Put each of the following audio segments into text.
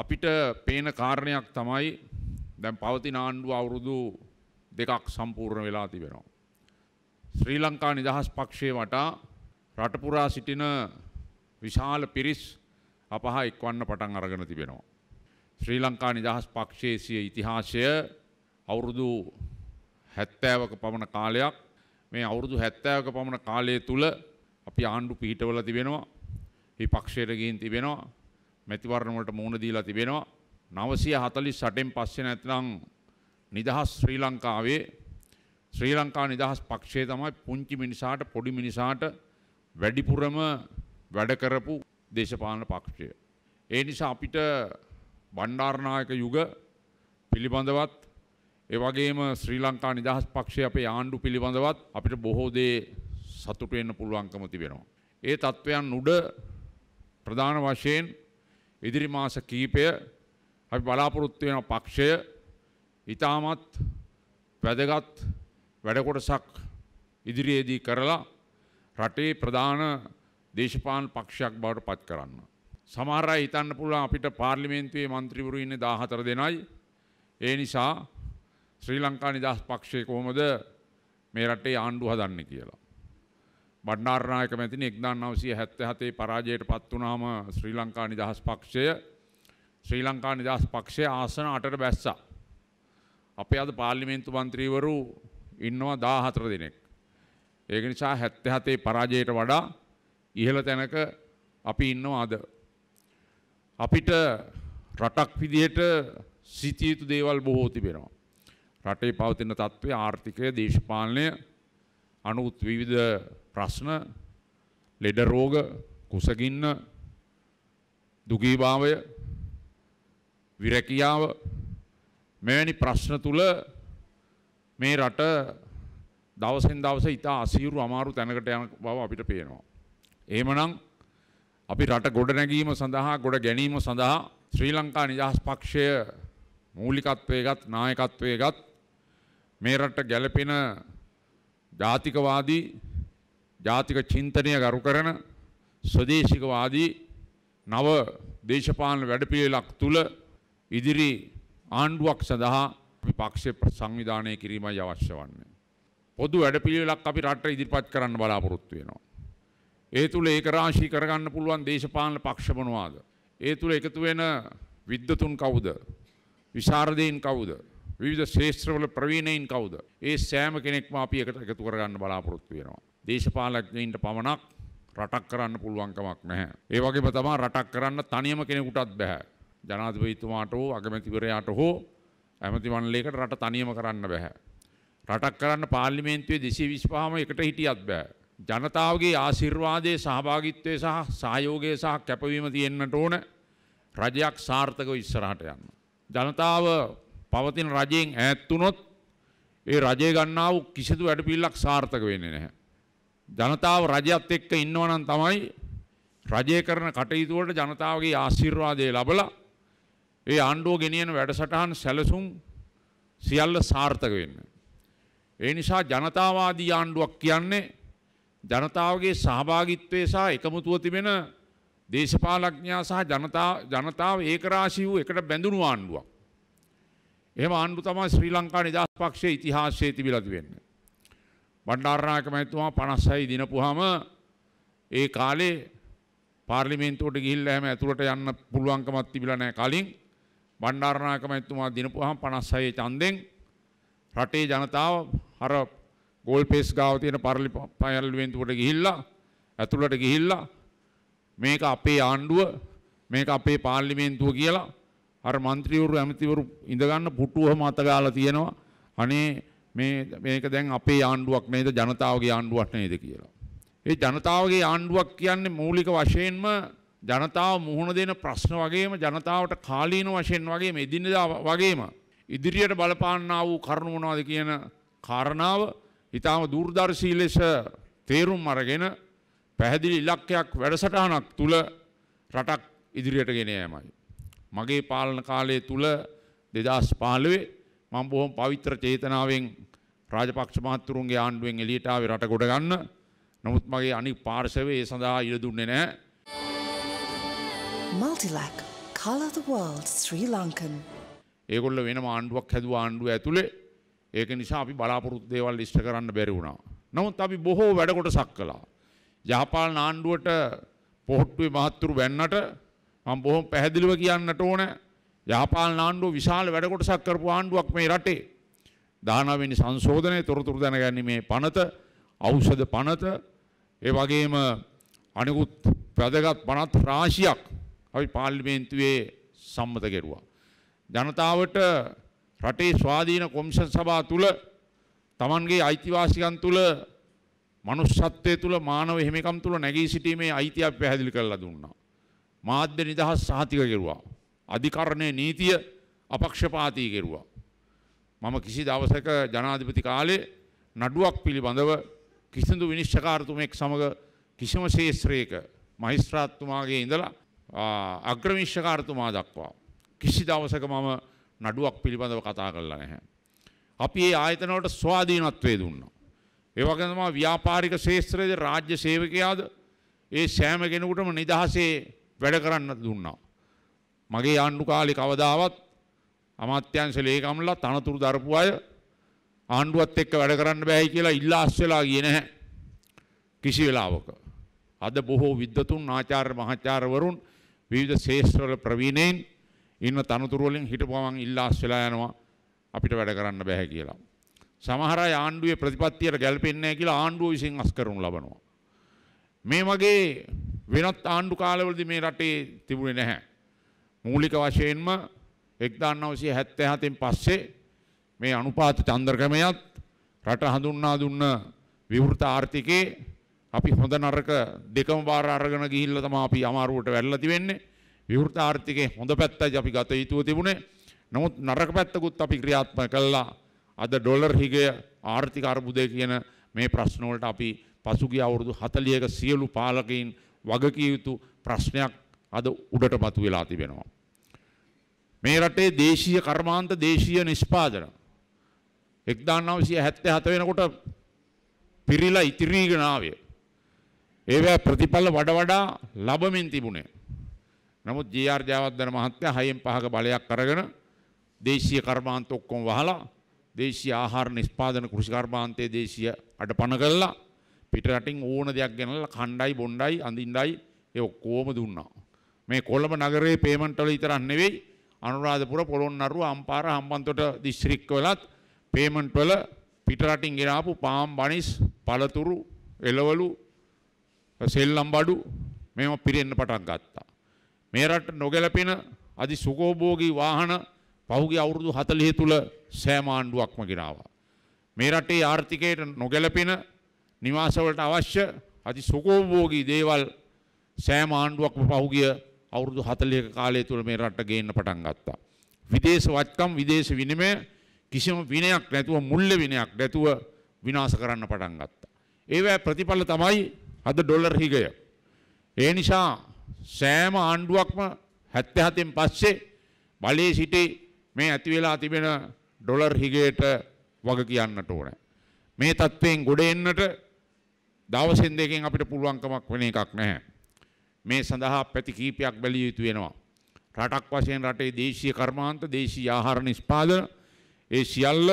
අපිට පේන කාරණයක් තමයි දැන් පවතින ආණ්ඩුව අවුරුදු දෙකක් සම්පූර්ණ වෙලා තිබෙනවා. ශ්‍රී ලංකා නිදහස් පක්ෂයේ වටා රටපුරා සිටින විශාල පිරිස් අපහා එක්වන්න පටන් අරගෙන තිබෙනවා. ශ්‍රී ලංකා නිදහස් පක්ෂයේ සිය ඉතිහාසය අවුරුදු 70ක පමණ කාලයක් මේ අවුරුදු 70ක පමණ කාලය තුල අපි ආණ්ඩු පිහිටවල තිබෙනවා. මේ පක්ෂයට ගිහින් තිබෙනවා. මැතිවරණ වලට මුහුණ දීලා තිබෙනවා. 948න් පස්සේ නැත්නම් නිදහස් ශ්‍රී ලංකාවේ ශ්‍රී ලංකා නිදහස් පක්ෂය තමයි පුංචි මිනිසාට පොඩි මිනිසාට වැඩිපුරම වැඩ කරපු දේශපාලන පක්ෂය. ඒ නිසා අපිට බණ්ඩාරනායක යුග පිළිබඳවත් ඒ වගේම ශ්‍රී ලංකා නිදහස් පක්ෂය අපේ ආණ්ඩු පිළිබඳවත් අපිට බොහෝ දේ සතුටු වෙන්න පුළුවන්කම තිබෙනවා. ඒ තත්වයන් උඩ ප්‍රධාන වශයෙන් ඉදිරි මාස කීපය අපි බලාපොරොත්තු වෙන පක්ෂය ඊටමත් වැදගත් වැඩ කොටසක් ඉදිරියේදී කරලා රටේ ප්‍රධාන දේශපාලන පක්ෂයක් බවට පත් කරන්න. සමහර අය හිතන්න පුළුවන් අපිට පාර්ලිමේන්තුවේ മന്ത്രിවරු ඉන්නේ 14 දෙනයි. ඒ නිසා ශ්‍රී ලංකා නිදහස් පක්ෂය කොහොමද මේ රටේ ආණ්ඩුව හදන්නේ කියලා. බණ්ඩාරනායක මැතිනි 1977 පරාජයට පත් වුණාම ශ්‍රී ලංකා නිදහස් පක්ෂය ශ්‍රී ලංකා නිදහස් පක්ෂය ආසන 8ට බැස්සා. අපේ අද පාර්ලිමේන්තු මන්ත්‍රීවරු ඉන්නවා 14 දෙනෙක්. ඒක නිසා 77 පරාජයට වඩා ඉහළ තැනක අපි ඉන්නවා අද. අපිට රටක් විදිහට සිතිය යුතු දේවල් බොහෝ තිබෙනවා. රටේ පවතින තත්ත්වය ආර්ථිකය දේශපාලනය අනුත් විවිධ ප්‍රශ්න ලෙඩ රෝග කුසගින්න දුගීභාවය විරැකියාව මෙවැනි ප්‍රශ්න තුල මේ රට දවසෙන් දවස ඉතා අසීරු අමාරු තැනකට යන බව අපිට පේනවා. එහෙමනම් අපි රට ගොඩනැගීම සඳහා ගොඩ ගැනීම සඳහා ශ්‍රී ලංකා නිදහස් පක්ෂය මූලිකත්වයේගත් නායකත්වයේගත් මේ රට ගැළපෙන ජාතිකවාදී ජාතික චින්තනය ගරු කරන ස්වදේශිකවාදී නව දේශපාලන වැඩපිළිවෙලක් තුළ ඉදිරි ආණ්ඩුවක් සඳහා අපි පක්ෂ සංවිධානය කිරීමයි අවශ්‍ය වන්නේ. පොදු වැඩපිළිවෙලක් අපි රට ඉදිරිපත් කරන්න බලාපොරොත්තු වෙනවා. ඒ තුළ ඒකරාශී කරගන්න පුළුවන් දේශපාලන පක්ෂ මොනවාද? ඒ තුළ එකතු වෙන විද්වතුන් කවුද? විශාරදීන් කවුද? විවිධ ශේෂත්‍රවල ප්‍රවීණයින් කවුද? ඒ සෑම කෙනෙක්ම අපි එකට එකතු කරගන්න බලාපොරොත්තු වෙනවා. දේශපාලඥයින්ට පමණක් රටක් කරන්න පුළුවන් කමක් නැහැ. ඒ වගේම තමයි රටක් කරන්න තනියම කෙනෙකුටත් බෑ. ජනාධිපතිතුමාට හෝ අගමැතිවරයාට හෝ ඇමති මණ්ඩලයකට රට තනියම කරන්න බෑ. රටක් කරන්න පාර්ලිමේන්තුවේ 225ම එකට හිටියත් බෑ. ජනතාවගේ ආශිර්වාදයේ සහභාගිත්වය සහ සහයෝගය සහ කැපවීම තියෙන්නට ඕන රජයක් සාර්ථකව ඉස්සරහට යන්න. ජනතාව පවතින රජයෙන් ඈත් වුණොත් ඒ රජය ගන්නා වූ කිසිදු වැඩපිළිවෙලක් සාර්ථක වෙන්නේ නැහැ. ජනතාව රජයත් එක්ක ඉන්නවා නම් තමයි රජය කරන කටයුතු වලට ජනතාවගේ ආශිර්වාදය ලැබලා ඒ ආණ්ඩුව ගෙනියන වැඩසටහන් සැලසුම් සියල්ල සාර්ථක වෙන්න. ඒ නිසා ජනතාවාදී ආණ්ඩුවක් කියන්නේ ජනතාවගේ සහභාගිත්වය සහ එකමුතුව තිබෙන දේශපාලඥයා සහ ජනතාව ඒකරාශී වූ එකට බැඳුණු ආණ්ඩුවක්. එහම ආණ්ඩු තමයි ශ්‍රී ලංකා නිදහස් පක්ෂයේ ඉතිහාසයේ තිබිලා තිබෙන්නේ. බණ්ඩාරනායක මැතිතුමා 56 දිනපුවාම ඒ කාලේ පාර්ලිමේන්තුවට ගිහිල්ලා හැම ඇතුළට යන්න පුළුවන්කමක් තිබිලා නැහැ කලින්. බණ්ඩාරනායක මැතිතුමා දිනපුවාම 56 ඡන්දෙන් රටේ ජනතාව අර ගෝල්පේස් ගාව තියෙන පාර්ලිමේන්තුවට ගිහිල්ලා ඇතුළට ගිහිල්ලා මේක අපේ ආණ්ඩුව මේක අපේ පාර්ලිමේන්තුව කියලා අර මන්ත්‍රීවරු ඇමතිවරු ඉඳගන්න පුටුවම අතගාලා තියෙනවා. අනේ මේ මේක දැන් අපේ ආණ්ඩුවක් නේද ජනතාවගේ ආණ්ඩුවක් නේද කියලා. ඒ ජනතාවගේ ආණ්ඩුවක් කියන්නේ මූලික වශයෙන්ම ජනතාව මුහුණ දෙන ප්‍රශ්න වගේම ජනතාවට කාලීන වශයෙන් වගේම එදිනෙදා වගේම ඉදිරියට බලපාන්නා වූ කරුණු මොනවද කියන කාරණාව ඊටාම දුර්දර්ශී ලෙස තේරුම් අරගෙන පැහැදිලි ඉලක්කයක් වැඩසටහනක් තුල රටක් ඉදිරියට ගෙන යෑමයි. මගේ පාලන කාලය තුල 2015 මම බොහොම පවිත්‍ර චේතනාවෙන් රාජපක්ෂ මහතුරුන්ගේ ආණ්ඩුවෙන් එළියට ආවේ රට ගොඩ ගන්න. නමුත් මගේ අනික් පාර්ශවය ඒ සඳහා ඉඩ දුන්නේ නැහැ. Multilac Color the World Sri Lankan ඒගොල්ල වෙනම ආණ්ඩුවක් හැදුව ආණ්ඩුව ඇතුලේ ඒක නිසා අපි බලාපොරොත්තු දේවල් ඉෂ්ට කරන්න බැරි වුණා. නමුත් අපි බොහෝ වැඩ කොටසක් කළා. යහපාලන ආණ්ඩුවට පොහොට්ටුවේ මහත්තුරු වැන්නට මම බොහොම පැහැදිලිව කියන්නට ඕන යහපාලන ආණ්ඩුව විශාල වැඩ කොටසක් කරපු ආණ්ඩුවක් මේ රටේ. 19 වෙනි සංශෝධනයේ තොරතුරු දැනගන්නේ මේ පනත ඖෂධ පනත ඒ වගේම අනිකුත් වැදගත් පනත් රාශියක් අපි පාර්ලිමේන්තුවේ සම්මත කෙරුවා. ජනතාවට රටේ ස්වාධීන කොමිෂන් සභා තුළ තමන්ගේ අයිතිවාසිකම් තුළ මනුෂ්‍යත්වය තුළ මානව හිමිකම් තුළ නැගී සිටීමේ අයිතියක් පැහැදිලි කරලා දුන්නා. මාධ්‍ය නිදහස් සහතික කෙරුවා. අධිකරණයේ නීතිය අපක්ෂපාතී කෙරුවා. මම කිසි දවසක ජනාධිපති කාලේ නඩුවක් පිළිබඳව කිසිදු විනිශ්චකාරතුමෙක් සමග කිසිම ශේත්‍රයක මහිස්ත්‍රාත්තුමාගේ ඉඳලා අග්‍රවිශ්ෂකාරතුමා දක්වා. කිසි දවසක මම නඩුවක් පිළිබඳව කතා කරලා නැහැ. අපි ඒ ආයතනවලට ස්වාධීනත්වය දුන්නා. ඒ වගේම ව්‍යාපාරික ශේත්‍රයේද රාජ්‍ය සේවකයාද ඒ සෑම කෙනෙකුටම නිදහසේ වැඩ කරන්න දුන්නා. මගේ ආණ්ඩු කාලේ කවදාවත් අමාත්‍යංශ ලේකම්ලා තනතුරු දරපු අය ආණ්ඩුවත් එක්ක වැඩ කරන්න බෑයි කියලා ඉල්ලාස් වෙලා ගියේ නැහැ. කිසි වෙලාවක. අද බොහෝ විද්වතුන්, ආචාර්ය මහාචාර්යවරුන් විවිධ ශේෂ්ත්‍රවල ප්‍රවීණයින් ඉන්න තනතුරු වලින් හිටපු ගමන් ඉල්ලාස් වෙලා යනවා අපිට වැඩ කරන්න බෑ කියලා. සමහර අය ආණ්ඩුවේ ප්‍රතිපත්තියට ගැලපෙන්නේ නැහැ කියලා ආණ්ඩුව විසින් අස් කරනු ලබනවා. මේ වගේ වෙනත් ආණ්ඩු කාලවලදී මේ රටේ තිබුණේ නැහැ. මූලික වශයෙන්ම 1977 න් පස්සේ මේ අනුපාත චන්ද්‍රක්‍රමයත් රට හඳුන්වා දුන්න විවෘත ආර්ථිකේ අපි හොඳ නරක දෙකම බාර අරගෙන ගිහිල්ලා තමයි අපි අමාරුවට වැළලා තිබෙන්නේ. විවෘත ආර්ථිකේ හොඳ පැත්තයි අපි ගත යුතුව තිබුණේ. නමුත් නරක පැත්තකුත් අපි ක්‍රියාත්මක කළා. අද ඩොලර් හිගය ආර්ථික අර්බුදය කියන මේ ප්‍රශ්න වලට අපි පසුගිය අවුරුදු 40ක සියලු පාලකයන් වගකිය යුතු ප්‍රශ්නයක් අද උඩට මතු වෙලා තිබෙනවා. මේ රටේ දේශීය කර්මාන්ත දේශීය නිෂ්පාදන 1977 වෙනකොට පිරිලා ඉතිරීගෙන ආවේ. ඒවැ ප්‍රතිඵල වඩ වඩා ලබමින් තිබුණේ. නමුත් ජී.ආර්. ජයවර්ධන මහත්තයා හයෙන් පහක බලයක් අරගෙන දේශීය කර්මාන්ත ඔක්කොම වහලා දේශීය ආහාර නිෂ්පාදන කෘෂි කර්මාන්තයේ දේශීය අඩපණ කළා. පිට රටින් ඕන දෙයක් ගෙනල්ලා කණ්ඩායි බොණ්ඩායි අඳින්නයි ඒ ඔක්කොම දුන්නා. මේ කොළඹ නගරයේ පේමන්ට් වල විතරක් නෙවෙයි අනුරාධපුර පොළොන්නරුව අම්පාර හම්බන්තොට දිස්ත්‍රික්ක වලත් පේමන්ට් වල පිට රටින් ගෙන ආපු පාම් බනිස් පළතුරු එළවලු සෙල්ලම් බඩු මේවා පිරෙන්න පටන් ගත්තා. මේ රට නොගැලපෙන අධි සුඛෝභෝගී වාහන පහුගිය අවුරුදු 40 තුල සෑම ආණ්ඩුවක්ම ගෙනාවා. මේ රටේ ආර්ථිකයට නොගැලපෙන නිවාසවලට අවශ්‍ය අති සුකෝභෝගී දේවල් සෑම ආණ්ඩුවක්ම පහුගිය අවුරුදු 40ක කාලය තුල මේ රට ගේන්න පටන් ගත්තා. විදේශ වත්කම් විදේශ විනිමය කිසිම විනයක් නැතුව මුල්ල විනයක් නැතුව විනාශ කරන්න පටන් ගත්තා. ඒවැ ප්‍රතිඵල තමයි අද ඩොලර් හිගය. ඒ නිසා සෑම ආණ්ඩුවක්ම 77න් පස්සේ බලේ සිටි මේ ඇති වෙලා තිබෙන ඩොලර් හිගයට වග කියන්නට ඕනේ. මේ තත්ත්වයෙන් ගොඩ එන්නට දවසින් දෙකෙන් අපිට පුළුවන්කමක් වෙන එකක් නැහැ. මේ සඳහා පැති කීපයක් බැලිය යුතු වෙනවා. රටක් වශයෙන් රටේ දේශීය කර්මාන්ත, දේශීය ආහාර නිෂ්පාදන ඒ සියල්ල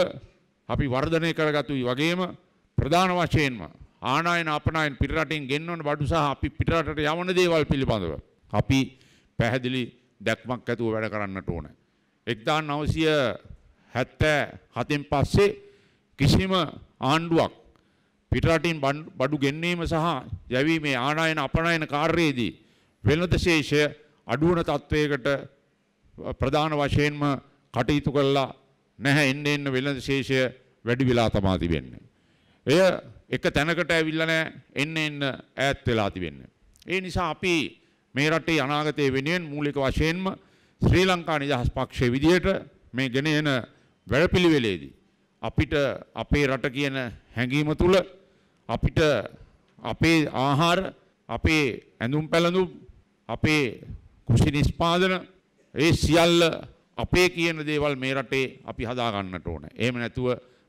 අපි වර්ධනය කරගතුයි වගේම ප්‍රධාන වශයෙන්ම ආනායන අපනායන පිටරටින් ගෙන්වන බඩු සහ අපි පිටරටට යවන දේවල් පිළිබඳව අපි පැහැදිලි දැක්මක් ඇතුව වැඩ කරන්නට ඕන. 1977න් පස්සේ කිසිම ආණ්ඩුවක් පිටරටින් බඩු ගෙන්වීම සහ යැවීමේ ආනයන අපනයන කාර්යයේදී වෙළඳ ශේෂය අඩුවන තත්ත්වයකට ප්‍රධාන වශයෙන්ම කටයුතු කළා නැහැ එන්න එන්න වෙළඳ ශේෂය වැඩි වෙලා තමා තිබෙන්නේ. එය එක තැනකට ඇවිල්ලා නැහැ එන්න එන්න ඈත් වෙලා තිබෙන්නේ. ඒ නිසා අපි මේ රටේ අනාගතය වෙනුවෙන් මූලික වශයෙන්ම ශ්‍රී ලංකා නිදහස් පක්ෂයේ විදියට මේ ගෙන එන වැඩපිළිවෙලේදී අපිට අපේ රට කියන හැඟීම තුළ අපිට අපේ ආහාර අපේ ඇඳුම් පැළඳුම් අපේ කෘෂි නිෂ්පාදන ඒ සියල්ල අපේ කියන දේවල් මේ රටේ අපි හදා ගන්නට ඕන. එහෙම නැතුව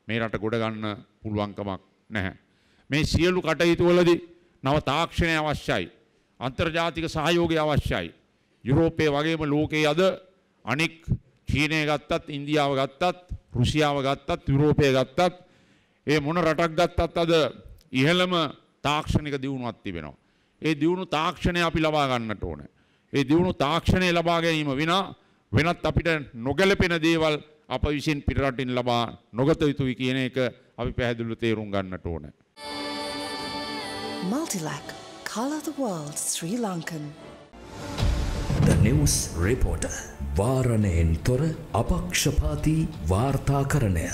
මේ රට ගොඩ ගන්න පුළුවන්කමක් නැහැ. මේ සියලු කටයුතුවලදී නව තාක්ෂණය අවශ්‍යයි. අන්තර්ජාතික සහයෝගය අවශ්‍යයි. යුරෝපයේ වගේම ලෝකයේ අද අනෙක් චීනය ගත්තත් ඉන්දියාව ගත්තත් රුසියාව ගත්තත් යුරෝපය ගත්තත් ඒ මොන රටක් ගත්තත් අද ඉහළම තාක්ෂණික දියුණුවක් තිබෙනවා. ඒ දියුණු තාක්ෂණය අපි ලබා ගන්නට ඕන. ඒ දියුණු තාක්ෂණය ලබා ගැනීම විනා වෙනත් අපිට නොගැලපෙන දේවල් අප විසින් පිටරටින් ලබා නොගත යුතුයි කියන එක අපි පැහැදිලිව තේරුම් ගන්නට ඕන. Multilac Color the World Sri Lankan The News Reporter වාරණයෙන් තොර අපක්ෂපාති වාර්තාකරණය